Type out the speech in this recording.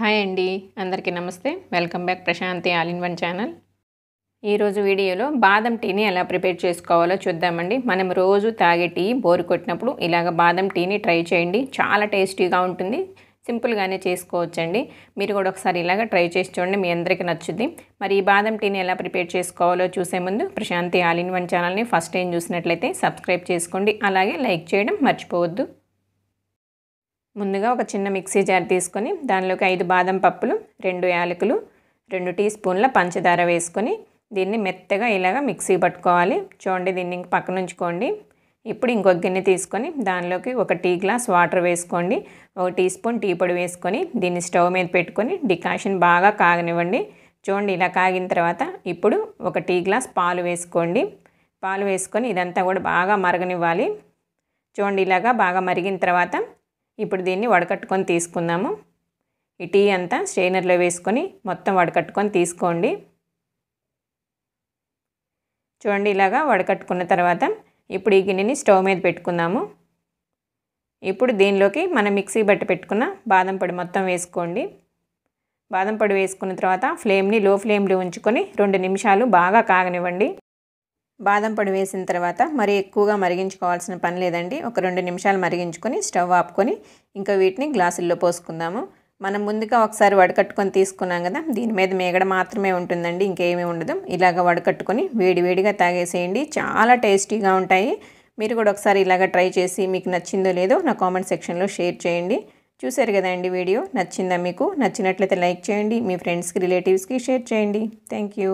hi అండి అందరికీ నమస్తే welcome back Prashanti all in one channel ఈరోజు వీడియోలో బాదం టీని ఎలా ప్రిపేర్ చేసుకోవాలో చూద్దామండి మనం రోజు తాగే టీ బోరు కొట్టినప్పుడు ఇలాగ బాదం టీని ట్రై చేయండి చాలా టేస్టీగా ఉంటుంది సింపుల్గానే చేసుకోవచ్చండి మీరు కూడా ఒకసారి ఇలాగ ట్రై చేసి చూడండి మీ అందరికీ నచ్చుద్ది మరి ఈ బాదం టీని ఎలా ప్రిపేర్ చేసుకోవాలో చూసే ముందు ప్రశాంతి ఆల్ ఇన్ వన్ ఛానల్ని ఫస్ట్ టైం చూసినట్లయితే సబ్స్క్రైబ్ చేసుకోండి అలాగే లైక్ చేయడం మర్చిపోవద్దు ముందుగా ఒక చిన్న మిక్సీ జార్ తీసుకొని దానిలోకి ఐదు బాదం పప్పులు రెండు యాలకులు రెండు టీ స్పూన్ల పంచదార వేసుకొని దీన్ని మెత్తగా ఇలాగ మిక్సీ పట్టుకోవాలి చూడండి దీన్ని ఇంక పక్కన ఉంచుకోండి ఇప్పుడు ఇంకొక గిన్నె తీసుకొని దానిలోకి ఒక టీ గ్లాస్ వాటర్ వేసుకోండి ఒక టీ స్పూన్ టీ పొడి వేసుకొని దీన్ని స్టవ్ మీద పెట్టుకొని డికాషన్ బాగా కాగనివ్వండి చూడండి ఇలా కాగిన తర్వాత ఇప్పుడు ఒక టీ గ్లాస్ పాలు వేసుకోండి పాలు వేసుకొని ఇదంతా కూడా బాగా మరగనివ్వాలి చూడండి ఇలాగా బాగా మరిగిన తర్వాత ఇప్పుడు దీన్ని వడకట్టుకొని తీసుకుందాము ఈ టీ అంతా స్ట్రెయినర్లో వేసుకొని మొత్తం వడకట్టుకొని తీసుకోండి చూడండి ఇలాగా వడకట్టుకున్న తర్వాత ఇప్పుడు ఈ గిన్నెని స్టవ్ మీద పెట్టుకుందాము ఇప్పుడు దీనిలోకి మనం మిక్సీ బట్టి పెట్టుకున్న బాదం పొడి మొత్తం వేసుకోండి బాదం పొడి వేసుకున్న తర్వాత ఫ్లేమ్ని లో ఫ్లేమ్లో ఉంచుకొని రెండు నిమిషాలు బాగా కాగనివ్వండి బాదం పొడి వేసిన తర్వాత మరి ఎక్కువగా మరిగించుకోవాల్సిన పని లేదండి ఒక రెండు నిమిషాలు మరిగించుకొని స్టవ్ ఆపుకొని ఇంకా వీటిని గ్లాసుల్లో పోసుకుందాము మనం ముందుగా ఒకసారి వడకట్టుకొని తీసుకున్నాం కదా దీని మీద మేగడ మాత్రమే ఉంటుందండి ఇంకేమీ ఉండదు ఇలాగ వడకట్టుకొని వేడివేడిగా తాగేసేయండి చాలా టేస్టీగా ఉంటాయి మీరు కూడా ఒకసారి ఇలాగ ట్రై చేసి మీకు నచ్చిందో లేదో నా కామెంట్ సెక్షన్లో షేర్ చేయండి చూశారు కదండి వీడియో నచ్చిందా మీకు నచ్చినట్లయితే లైక్ చేయండి మీ ఫ్రెండ్స్కి రిలేటివ్స్కి షేర్ చేయండి థ్యాంక్ యూ